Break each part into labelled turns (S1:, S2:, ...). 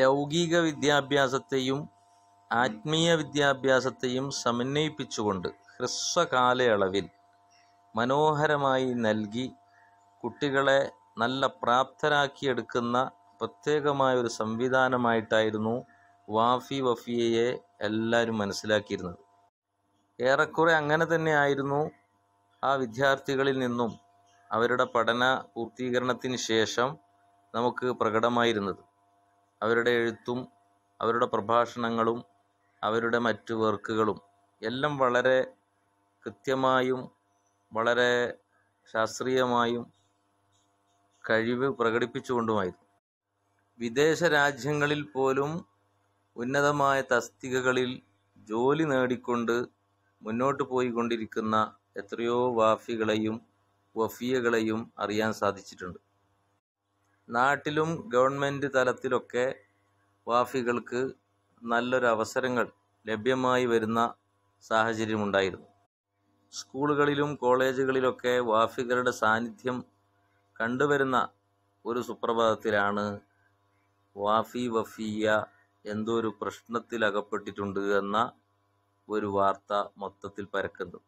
S1: ലൗകിക വിദ്യാഭ്യാസത്തെയും ആത്മീയ വിദ്യാഭ്യാസത്തെയും സമന്വയിപ്പിച്ചുകൊണ്ട് ഹ്രസ്വകാലയളവിൽ മനോഹരമായി നൽകി കുട്ടികളെ നല്ല പ്രാപ്തരാക്കിയെടുക്കുന്ന പ്രത്യേകമായ ഒരു സംവിധാനമായിട്ടായിരുന്നു വാഫി വഫിയയെ എല്ലാവരും മനസ്സിലാക്കിയിരുന്നത് ഏറെക്കുറെ അങ്ങനെ തന്നെയായിരുന്നു ആ വിദ്യാർത്ഥികളിൽ നിന്നും അവരുടെ പഠന പൂർത്തീകരണത്തിന് ശേഷം നമുക്ക് പ്രകടമായിരുന്നത് അവരുടെ എഴുത്തും അവരുടെ പ്രഭാഷണങ്ങളും അവരുടെ മറ്റു വർക്കുകളും എല്ലാം വളരെ കൃത്യമായും വളരെ ശാസ്ത്രീയമായും കഴിവ് പ്രകടിപ്പിച്ചുകൊണ്ടുമായിരുന്നു വിദേശ രാജ്യങ്ങളിൽ പോലും ഉന്നതമായ തസ്തികകളിൽ ജോലി നേടിക്കൊണ്ട് മുന്നോട്ട് പോയിക്കൊണ്ടിരിക്കുന്ന എത്രയോ വാഫികളെയും വഫിയകളെയും അറിയാൻ സാധിച്ചിട്ടുണ്ട് നാട്ടിലും ഗവൺമെൻറ് തലത്തിലൊക്കെ വാഫികൾക്ക് നല്ലൊരു അവസരങ്ങൾ ലഭ്യമായി വരുന്ന സാഹചര്യമുണ്ടായിരുന്നു സ്കൂളുകളിലും കോളേജുകളിലൊക്കെ വാഫികളുടെ സാന്നിധ്യം കണ്ടുവരുന്ന ഒരു സുപ്രഭാതത്തിലാണ് വാഫി വഫിയ എന്തോ ഒരു പ്രശ്നത്തിലകപ്പെട്ടിട്ടുണ്ട് എന്ന ഒരു വാർത്ത മൊത്തത്തിൽ പരക്കുന്നത്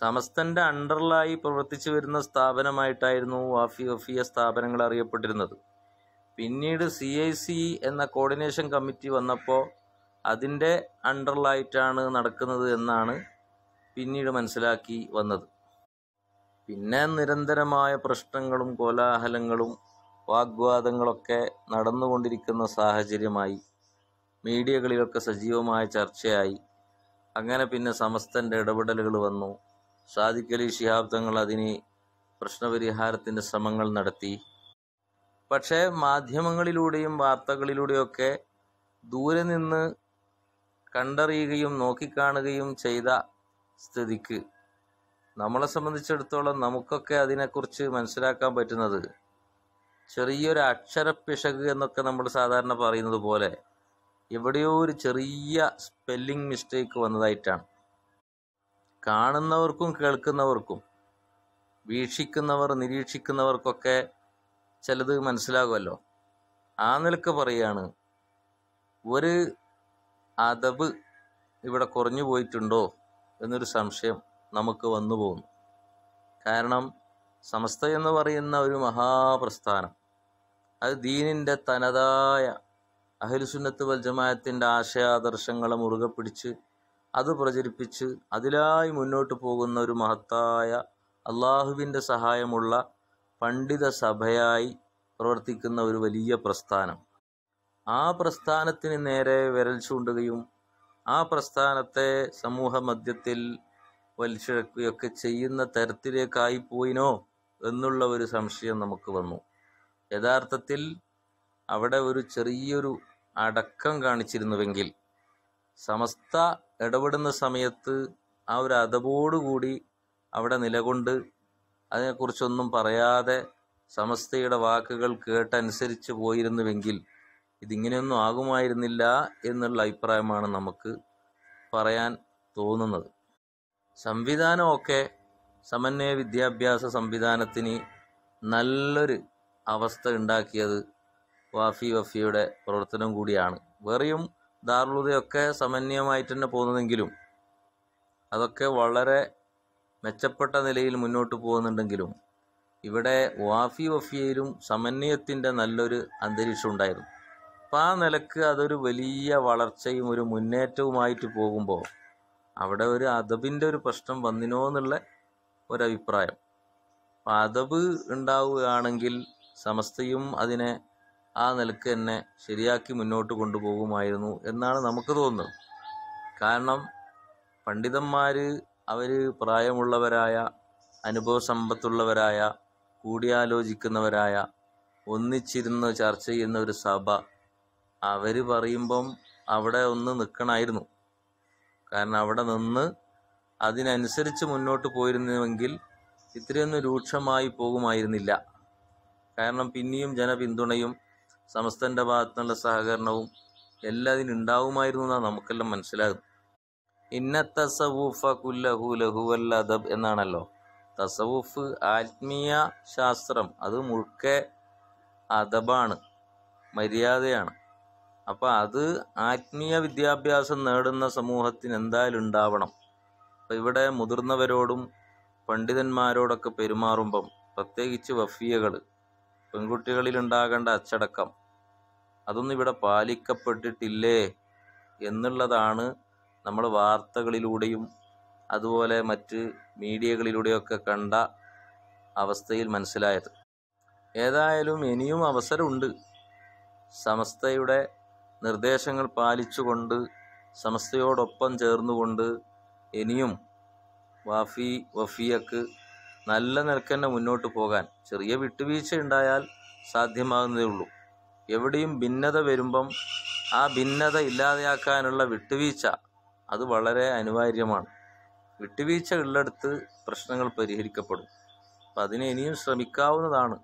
S1: സമസ്തന്റെ അണ്ടറിലായി പ്രവർത്തിച്ചു വരുന്ന സ്ഥാപനമായിട്ടായിരുന്നു വാഫി വഫിയ സ്ഥാപനങ്ങൾ അറിയപ്പെട്ടിരുന്നത് പിന്നീട് സി ഐ സി എന്ന കോർഡിനേഷൻ കമ്മിറ്റി വന്നപ്പോൾ അതിൻ്റെ അണ്ടറിലായിട്ടാണ് നടക്കുന്നത് എന്നാണ് പിന്നീട് മനസ്സിലാക്കി വന്നത് പിന്നെ നിരന്തരമായ പ്രശ്നങ്ങളും കോലാഹലങ്ങളും വാഗ്വാദങ്ങളൊക്കെ നടന്നുകൊണ്ടിരിക്കുന്ന സാഹചര്യമായി മീഡിയകളിലൊക്കെ സജീവമായ ചർച്ചയായി അങ്ങനെ പിന്നെ സമസ്തൻ്റെ ഇടപെടലുകൾ വന്നു സാധിക്കലി ശിഹാബ് തങ്ങൾ അതിന് പ്രശ്നപരിഹാരത്തിൻ്റെ ശ്രമങ്ങൾ നടത്തി പക്ഷേ മാധ്യമങ്ങളിലൂടെയും വാർത്തകളിലൂടെയൊക്കെ ദൂരെ നിന്ന് കണ്ടറിയുകയും നോക്കിക്കാണുകയും ചെയ്ത സ്ഥിതിക്ക് നമ്മളെ സംബന്ധിച്ചിടത്തോളം നമുക്കൊക്കെ അതിനെക്കുറിച്ച് മനസ്സിലാക്കാൻ പറ്റുന്നത് ചെറിയൊരു അക്ഷരപ്പിശക് എന്നൊക്കെ നമ്മൾ സാധാരണ പറയുന്നത് പോലെ എവിടെയോ ഒരു ചെറിയ സ്പെല്ലിംഗ് മിസ്റ്റേക്ക് വന്നതായിട്ടാണ് കാണുന്നവർക്കും കേൾക്കുന്നവർക്കും വീക്ഷിക്കുന്നവർ നിരീക്ഷിക്കുന്നവർക്കൊക്കെ ചിലത് മനസ്സിലാകുമല്ലോ ആ നിലക്ക് പറയാണ് ഒരു അതബ് ഇവിടെ കുറഞ്ഞു പോയിട്ടുണ്ടോ എന്നൊരു സംശയം നമുക്ക് വന്നു പോകുന്നു കാരണം സമസ്ത എന്ന് പറയുന്ന ഒരു മഹാപ്രസ്ഥാനം അത് ദീനിൻ്റെ തനതായ അഹിൽസുന്നത്ത് വൽജമായത്തിൻ്റെ ആശയാദർശങ്ങളെ മുറുകെ പിടിച്ച് അത് പ്രചരിപ്പിച്ച് അതിലായി മുന്നോട്ട് പോകുന്ന ഒരു മഹത്തായ അള്ളാഹുവിൻ്റെ സഹായമുള്ള പണ്ഡിത സഭയായി പ്രവർത്തിക്കുന്ന ഒരു വലിയ പ്രസ്ഥാനം ആ പ്രസ്ഥാനത്തിന് നേരെ വിരൽ ചൂണ്ടുകയും ആ പ്രസ്ഥാനത്തെ സമൂഹ മധ്യത്തിൽ വലിച്ചിഴക്കുകയൊക്കെ ചെയ്യുന്ന തരത്തിലേക്കായി പോയിനോ എന്നുള്ള ഒരു സംശയം നമുക്ക് വന്നു യഥാർത്ഥത്തിൽ അവിടെ ഒരു ചെറിയൊരു അടക്കം കാണിച്ചിരുന്നുവെങ്കിൽ സമസ്ത ഇടപെടുന്ന സമയത്ത് ആ ഒരു അതബോടുകൂടി അവിടെ നിലകൊണ്ട് അതിനെക്കുറിച്ചൊന്നും പറയാതെ സമസ്തയുടെ വാക്കുകൾ കേട്ടനുസരിച്ച് പോയിരുന്നുവെങ്കിൽ ഇതിങ്ങനെയൊന്നും ആകുമായിരുന്നില്ല എന്നുള്ള അഭിപ്രായമാണ് നമുക്ക് പറയാൻ തോന്നുന്നത് സംവിധാനമൊക്കെ സമന്വയ വിദ്യാഭ്യാസ സംവിധാനത്തിന് നല്ലൊരു അവസ്ഥ ഉണ്ടാക്കിയത് വാഫി വഫിയുടെ പ്രവർത്തനം കൂടിയാണ് വേറെയും ദാറുലൂതയൊക്കെ സമന്വയമായിട്ട് തന്നെ പോകുന്നതെങ്കിലും അതൊക്കെ വളരെ മെച്ചപ്പെട്ട നിലയിൽ മുന്നോട്ട് പോകുന്നുണ്ടെങ്കിലും ഇവിടെ വാഫി വഫിയയിലും സമന്വയത്തിൻ്റെ നല്ലൊരു അന്തരീക്ഷം ഉണ്ടായിരുന്നു അപ്പം ആ നിലക്ക് അതൊരു വലിയ വളർച്ചയും ഒരു മുന്നേറ്റവുമായിട്ട് പോകുമ്പോൾ അവിടെ ഒരു അദബിൻ്റെ ഒരു പ്രശ്നം വന്നിനോ എന്നുള്ള ഒരഭിപ്രായം അപ്പം അദബ് ഉണ്ടാവുകയാണെങ്കിൽ സമസ്തയും അതിനെ ആ നിലക്ക് തന്നെ ശരിയാക്കി മുന്നോട്ട് കൊണ്ടുപോകുമായിരുന്നു എന്നാണ് നമുക്ക് തോന്നുന്നത് കാരണം പണ്ഡിതന്മാർ അവർ പ്രായമുള്ളവരായ അനുഭവ സമ്പത്തുള്ളവരായ കൂടിയാലോചിക്കുന്നവരായ ഒന്നിച്ചിരുന്ന് ചർച്ച ചെയ്യുന്ന ഒരു സഭ അവർ പറയുമ്പം അവിടെ ഒന്ന് നിൽക്കണമായിരുന്നു കാരണം അവിടെ നിന്ന് അതിനനുസരിച്ച് മുന്നോട്ട് പോയിരുന്നുവെങ്കിൽ ഇത്രയൊന്നും രൂക്ഷമായി പോകുമായിരുന്നില്ല കാരണം പിന്നെയും ജനപിന്തുണയും സമസ്തൻ്റെ ഭാഗത്തുനിന്നുള്ള സഹകരണവും എല്ലാം ഇതിനുണ്ടാവുമായിരുന്നു എന്നാണ് നമുക്കെല്ലാം മനസ്സിലാകുന്നത് ഇന്ന തസവൂഫ കുല്ലഹു ലഹുവൽ അദബ് എന്നാണല്ലോ തസവൂഫ് ആത്മീയ ശാസ്ത്രം അത് മുഴുക്കെ അദബാണ് മര്യാദയാണ് അപ്പോൾ അത് ആത്മീയ വിദ്യാഭ്യാസം നേടുന്ന സമൂഹത്തിന് എന്തായാലും ഉണ്ടാവണം അപ്പോൾ ഇവിടെ മുതിർന്നവരോടും പണ്ഡിതന്മാരോടൊക്കെ പെരുമാറുമ്പം പ്രത്യേകിച്ച് വഫിയകൾ പെൺകുട്ടികളിലുണ്ടാകേണ്ട അച്ചടക്കം അതൊന്നും ഇവിടെ പാലിക്കപ്പെട്ടിട്ടില്ലേ എന്നുള്ളതാണ് നമ്മൾ വാർത്തകളിലൂടെയും അതുപോലെ മറ്റ് മീഡിയകളിലൂടെയൊക്കെ കണ്ട അവസ്ഥയിൽ മനസ്സിലായത് ഏതായാലും ഇനിയും അവസരമുണ്ട് സമസ്തയുടെ നിർദ്ദേശങ്ങൾ പാലിച്ചുകൊണ്ട് സമസ്തയോടൊപ്പം ചേർന്നുകൊണ്ട് ഇനിയും വാഫി വഫിയക്ക് നല്ല നിലക്ക് തന്നെ മുന്നോട്ട് പോകാൻ ചെറിയ വിട്ടുവീഴ്ച ഉണ്ടായാൽ സാധ്യമാകുന്നതേ ഉള്ളൂ എവിടെയും ഭിന്നത വരുമ്പം ആ ഭിന്നത ഇല്ലാതെയാക്കാനുള്ള വിട്ടുവീഴ്ച അത് വളരെ അനിവാര്യമാണ് വിട്ടുവീഴ്ച ഉള്ളിടത്ത് പ്രശ്നങ്ങൾ പരിഹരിക്കപ്പെടും അപ്പം അതിന് ഇനിയും ശ്രമിക്കാവുന്നതാണ്